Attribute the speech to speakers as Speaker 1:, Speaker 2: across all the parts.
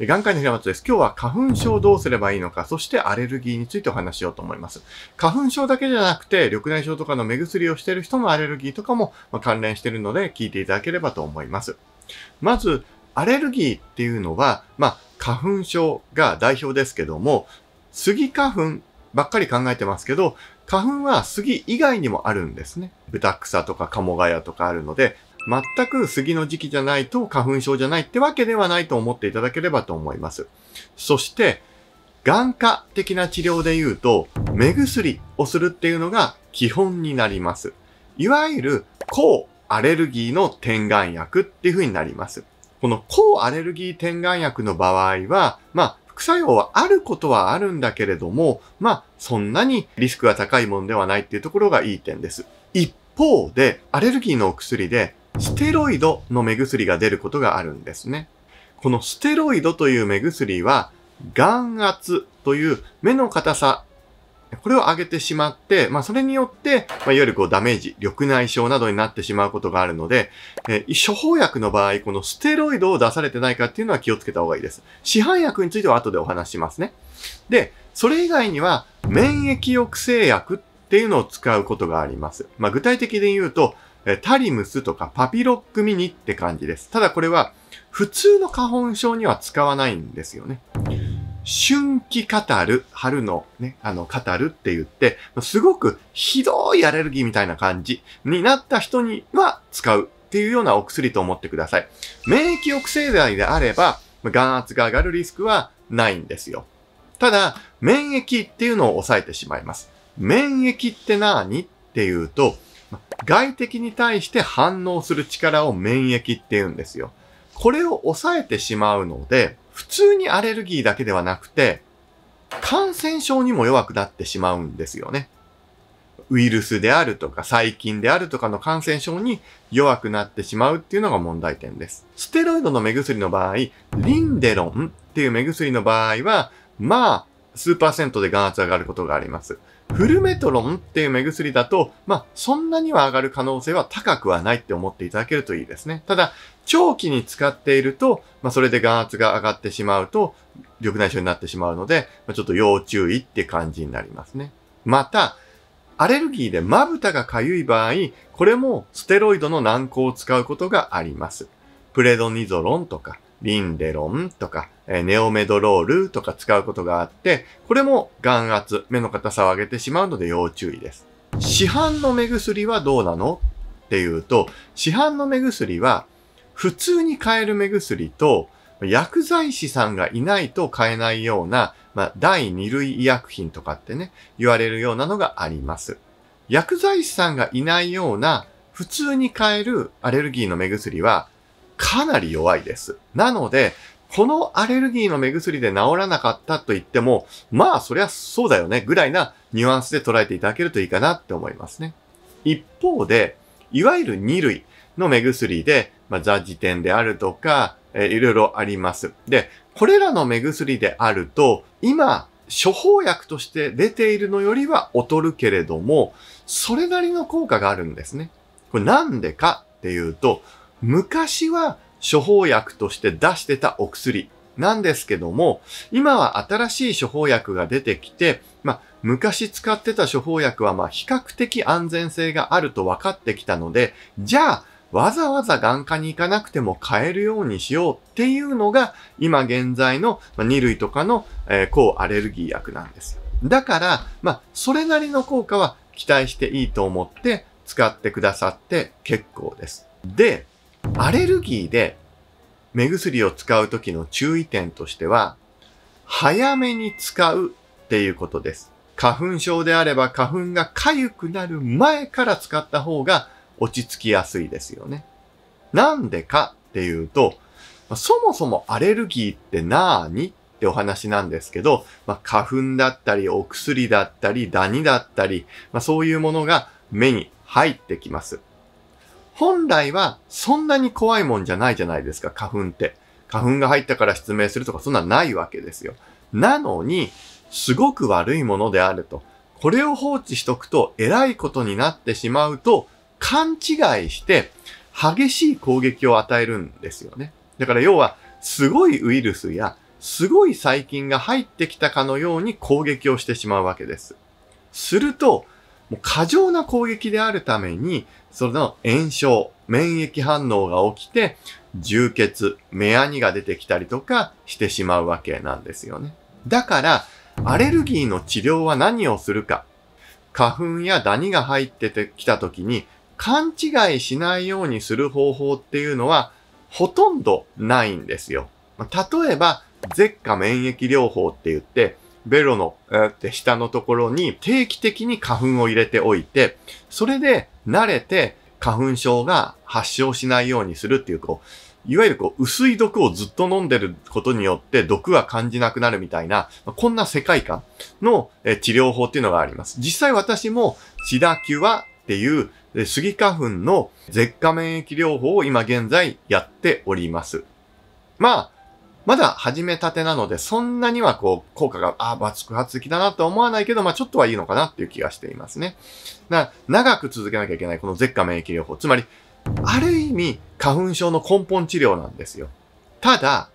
Speaker 1: 眼科医の平松です。今日は花粉症どうすればいいのか、そしてアレルギーについてお話しようと思います。花粉症だけじゃなくて、緑内障とかの目薬をしている人のアレルギーとかも関連しているので、聞いていただければと思います。まず、アレルギーっていうのは、まあ、花粉症が代表ですけども、スギ花粉ばっかり考えてますけど、花粉は杉以外にもあるんですね。ブタクサとかカモガヤとかあるので、全く杉の時期じゃないと花粉症じゃないってわけではないと思っていただければと思います。そして、眼科的な治療で言うと、目薬をするっていうのが基本になります。いわゆる抗アレルギーの点眼薬っていう風になります。この抗アレルギー点眼薬の場合は、まあ、副作用はあることはあるんだけれども、まあ、そんなにリスクが高いものではないっていうところがいい点です。一方で、アレルギーのお薬でステロイドの目薬が出ることがあるんですね。このステロイドという目薬は、眼圧という目の硬さ、これを上げてしまって、まあ、それによって、まあ、いわゆるこうダメージ、緑内障などになってしまうことがあるので、えー、処方薬の場合、このステロイドを出されてないかっていうのは気をつけた方がいいです。市販薬については後でお話しますね。で、それ以外には、免疫抑制薬っていうのを使うことがあります。まあ、具体的で言うと、タリムスとかパピロックミニって感じです。ただこれは普通の花粉症には使わないんですよね。春季カタル、春のね、あの、カタルって言って、すごくひどいアレルギーみたいな感じになった人には使うっていうようなお薬と思ってください。免疫抑制剤であれば、眼圧が上がるリスクはないんですよ。ただ、免疫っていうのを抑えてしまいます。免疫って何っていうと、外敵に対して反応する力を免疫って言うんですよ。これを抑えてしまうので、普通にアレルギーだけではなくて、感染症にも弱くなってしまうんですよね。ウイルスであるとか細菌であるとかの感染症に弱くなってしまうっていうのが問題点です。ステロイドの目薬の場合、リンデロンっていう目薬の場合は、まあ、数パーセントで眼圧上がることがあります。フルメトロンっていう目薬だと、まあ、そんなには上がる可能性は高くはないって思っていただけるといいですね。ただ、長期に使っていると、まあ、それで眼圧が上がってしまうと、緑内障になってしまうので、まあ、ちょっと要注意って感じになりますね。また、アレルギーでまぶたがかゆい場合、これもステロイドの軟膏を使うことがあります。プレドニゾロンとか、リンデロンとか、えネオメドロールとか使うことがあって、これも眼圧、目の硬さを上げてしまうので要注意です。市販の目薬はどうなのっていうと、市販の目薬は普通に買える目薬と、薬剤師さんがいないと買えないような、まあ、第二類医薬品とかってね、言われるようなのがあります。薬剤師さんがいないような、普通に買えるアレルギーの目薬は、かなり弱いです。なので、このアレルギーの目薬で治らなかったと言っても、まあそりゃそうだよねぐらいなニュアンスで捉えていただけるといいかなって思いますね。一方で、いわゆる2類の目薬で、まあ、ザジテンであるとか、えー、いろいろあります。で、これらの目薬であると、今、処方薬として出ているのよりは劣るけれども、それなりの効果があるんですね。これなんでかっていうと、昔は処方薬として出してたお薬なんですけども、今は新しい処方薬が出てきて、まあ、昔使ってた処方薬はまあ比較的安全性があると分かってきたので、じゃあ、わざわざ眼科に行かなくても買えるようにしようっていうのが、今現在の2類とかの、えー、抗アレルギー薬なんですだから、まあ、それなりの効果は期待していいと思って使ってくださって結構です。で、アレルギーで目薬を使う時の注意点としては、早めに使うっていうことです。花粉症であれば花粉が痒くなる前から使った方が落ち着きやすいですよね。なんでかっていうと、そもそもアレルギーって何ってお話なんですけど、まあ、花粉だったり、お薬だったり、ダニだったり、まあ、そういうものが目に入ってきます。本来はそんなに怖いもんじゃないじゃないですか、花粉って。花粉が入ったから失明するとかそんなんないわけですよ。なのに、すごく悪いものであると。これを放置しとくと、えらいことになってしまうと、勘違いして、激しい攻撃を与えるんですよね。だから要は、すごいウイルスや、すごい細菌が入ってきたかのように攻撃をしてしまうわけです。すると、もう過剰な攻撃であるために、その炎症、免疫反応が起きて、充血、目やにが出てきたりとかしてしまうわけなんですよね。だから、アレルギーの治療は何をするか。花粉やダニが入っててきた時に勘違いしないようにする方法っていうのはほとんどないんですよ。例えば、舌下免疫療法って言って、ベロの、えー、って下のところに定期的に花粉を入れておいて、それで慣れて花粉症が発症しないようにするっていう、こう、いわゆるこう、薄い毒をずっと飲んでることによって毒は感じなくなるみたいな、こんな世界観の治療法っていうのがあります。実際私もシダキュアっていうスギ花粉の舌下免疫療法を今現在やっております。まあ、まだ始めたてなので、そんなにはこう、効果が、あ、爆発的だなと思わないけど、まあちょっとはいいのかなっていう気がしていますね。な、長く続けなきゃいけない、この舌下免疫療法。つまり、ある意味、花粉症の根本治療なんですよ。ただ、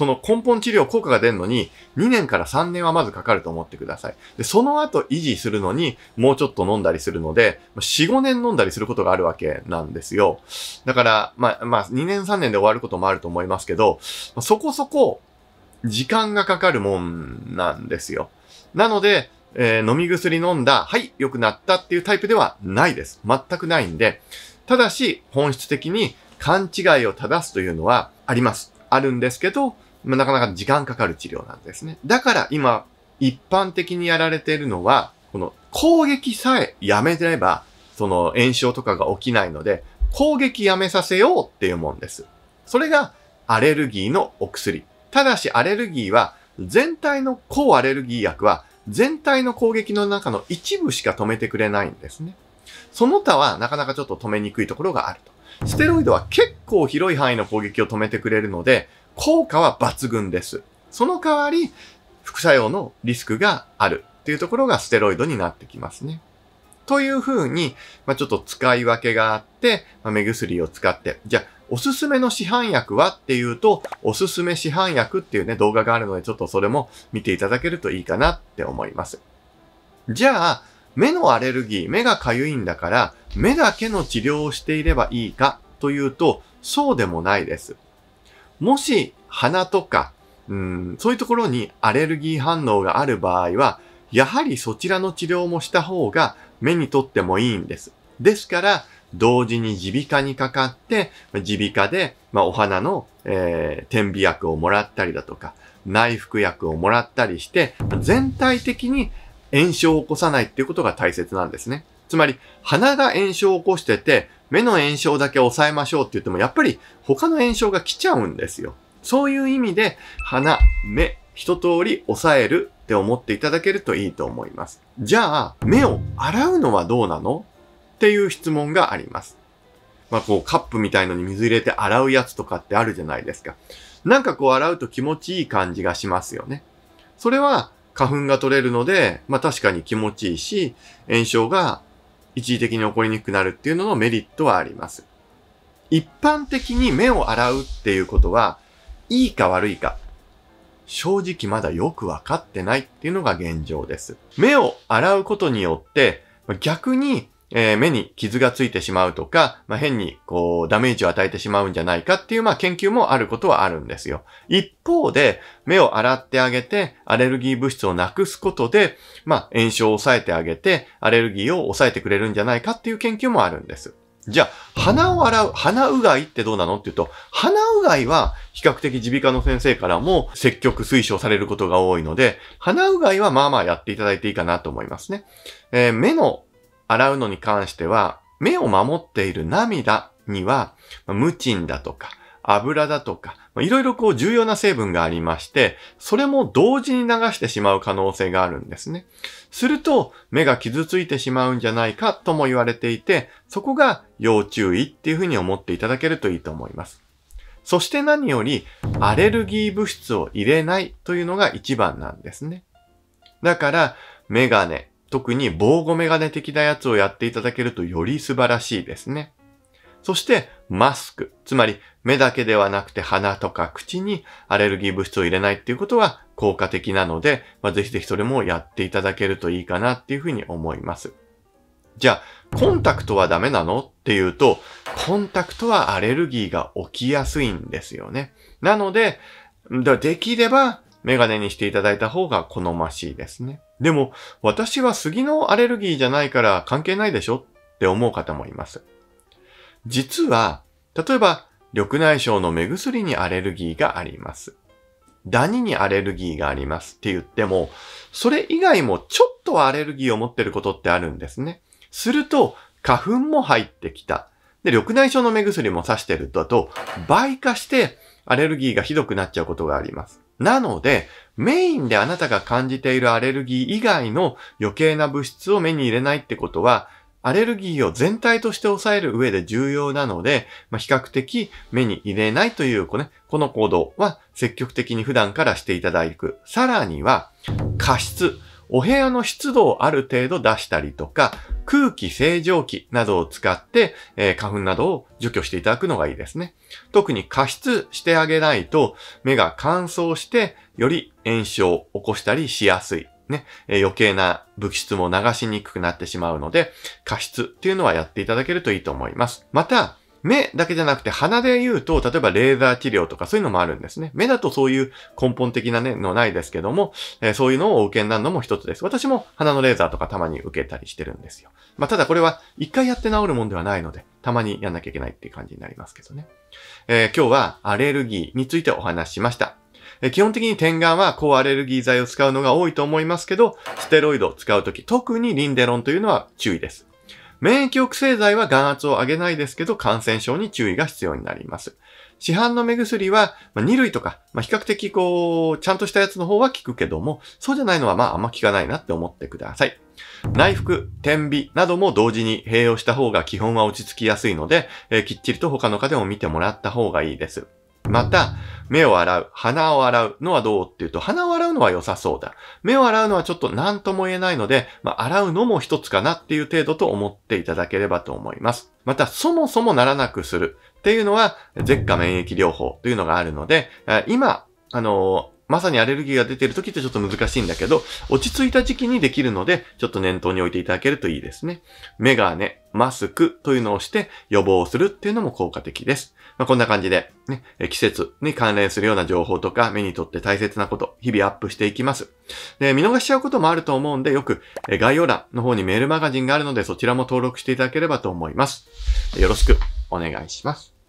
Speaker 1: その根本治療効果が出るのに、2年から3年はまずかかると思ってください。で、その後維持するのに、もうちょっと飲んだりするので、4、5年飲んだりすることがあるわけなんですよ。だから、まあ、まあ、2年3年で終わることもあると思いますけど、そこそこ、時間がかかるもんなんですよ。なので、えー、飲み薬飲んだ、はい、良くなったっていうタイプではないです。全くないんで、ただし、本質的に勘違いを正すというのはあります。あるんですけど、まあ、なかなか時間かかる治療なんですね。だから今、一般的にやられているのは、この攻撃さえやめてれば、その炎症とかが起きないので、攻撃やめさせようっていうもんです。それがアレルギーのお薬。ただしアレルギーは、全体の抗アレルギー薬は、全体の攻撃の中の一部しか止めてくれないんですね。その他はなかなかちょっと止めにくいところがあると。ステロイドは結構広い範囲の攻撃を止めてくれるので、効果は抜群です。その代わり、副作用のリスクがあるっていうところがステロイドになってきますね。というふうに、まあ、ちょっと使い分けがあって、まあ、目薬を使って、じゃあ、おすすめの市販薬はっていうと、おすすめ市販薬っていうね、動画があるので、ちょっとそれも見ていただけるといいかなって思います。じゃあ、目のアレルギー、目が痒いんだから、目だけの治療をしていればいいかというと、そうでもないです。もし鼻とか、うん、そういうところにアレルギー反応がある場合は、やはりそちらの治療もした方が目にとってもいいんです。ですから、同時に耳鼻科にかかって、耳鼻科で、まあ、お花の、えー、点鼻薬をもらったりだとか、内服薬をもらったりして、全体的に炎症を起こさないっていうことが大切なんですね。つまり、鼻が炎症を起こしてて、目の炎症だけ抑えましょうって言っても、やっぱり他の炎症が来ちゃうんですよ。そういう意味で、鼻、目、一通り抑えるって思っていただけるといいと思います。じゃあ、目を洗うのはどうなのっていう質問があります。まあこうカップみたいのに水入れて洗うやつとかってあるじゃないですか。なんかこう洗うと気持ちいい感じがしますよね。それは花粉が取れるので、まあ確かに気持ちいいし、炎症が一時的に起こりにくくなるっていうののメリットはあります。一般的に目を洗うっていうことは、いいか悪いか、正直まだよくわかってないっていうのが現状です。目を洗うことによって、逆にえー、目に傷がついてしまうとか、まあ、変にこうダメージを与えてしまうんじゃないかっていうまあ研究もあることはあるんですよ。一方で目を洗ってあげてアレルギー物質をなくすことで、まあ、炎症を抑えてあげてアレルギーを抑えてくれるんじゃないかっていう研究もあるんです。じゃあ、鼻を洗う、鼻うがいってどうなのっていうと、鼻うがいは比較的耳鼻科の先生からも積極推奨されることが多いので、鼻うがいはまあまあやっていただいていいかなと思いますね。えー、目の洗うのに関しては、目を守っている涙には、ムチンだとか、油だとか、いろいろこう重要な成分がありまして、それも同時に流してしまう可能性があるんですね。すると、目が傷ついてしまうんじゃないかとも言われていて、そこが要注意っていうふうに思っていただけるといいと思います。そして何より、アレルギー物質を入れないというのが一番なんですね。だから、メガネ、特に防護メガネ的なやつをやっていただけるとより素晴らしいですね。そしてマスク、つまり目だけではなくて鼻とか口にアレルギー物質を入れないっていうことは効果的なので、まあ、ぜひぜひそれもやっていただけるといいかなっていうふうに思います。じゃあ、コンタクトはダメなのっていうと、コンタクトはアレルギーが起きやすいんですよね。なので、できればメガネにしていただいた方が好ましいですね。でも、私は杉のアレルギーじゃないから関係ないでしょって思う方もいます。実は、例えば、緑内障の目薬にアレルギーがあります。ダニにアレルギーがありますって言っても、それ以外もちょっとはアレルギーを持ってることってあるんですね。すると、花粉も入ってきた。で、緑内障の目薬も刺してるとだと、倍化してアレルギーがひどくなっちゃうことがあります。なので、メインであなたが感じているアレルギー以外の余計な物質を目に入れないってことは、アレルギーを全体として抑える上で重要なので、まあ、比較的目に入れないというこ,、ね、この行動は積極的に普段からしていただく。さらには、過失。お部屋の湿度をある程度出したりとか、空気清浄機などを使って、えー、花粉などを除去していただくのがいいですね。特に加湿してあげないと、目が乾燥して、より炎症を起こしたりしやすい。ね、えー、余計な物質も流しにくくなってしまうので、加湿っていうのはやっていただけるといいと思います。また、目だけじゃなくて鼻で言うと、例えばレーザー治療とかそういうのもあるんですね。目だとそういう根本的なね、のないですけども、えー、そういうのをお受けになるのも一つです。私も鼻のレーザーとかたまに受けたりしてるんですよ。まあ、ただこれは一回やって治るもんではないので、たまにやんなきゃいけないっていう感じになりますけどね。えー、今日はアレルギーについてお話ししました。基本的に点眼は抗アレルギー剤を使うのが多いと思いますけど、ステロイドを使うとき、特にリンデロンというのは注意です。免疫抑制剤は眼圧を上げないですけど、感染症に注意が必要になります。市販の目薬は、まあ、2類とか、まあ、比較的こう、ちゃんとしたやつの方は効くけども、そうじゃないのはまああんま効かないなって思ってください。内服、点鼻なども同時に併用した方が基本は落ち着きやすいので、えー、きっちりと他の科でも見てもらった方がいいです。また、目を洗う、鼻を洗うのはどうっていうと、鼻を洗うのは良さそうだ。目を洗うのはちょっと何とも言えないので、まあ、洗うのも一つかなっていう程度と思っていただければと思います。また、そもそもならなくするっていうのは、舌下免疫療法というのがあるので、今、あの、まさにアレルギーが出てる時ってちょっと難しいんだけど、落ち着いた時期にできるので、ちょっと念頭に置いていただけるといいですね。メガネ、マスクというのをして予防するっていうのも効果的です。まあ、こんな感じで、ね、季節に関連するような情報とか、目にとって大切なこと、日々アップしていきます。で、見逃しちゃうこともあると思うんで、よく概要欄の方にメールマガジンがあるので、そちらも登録していただければと思います。よろしくお願いします。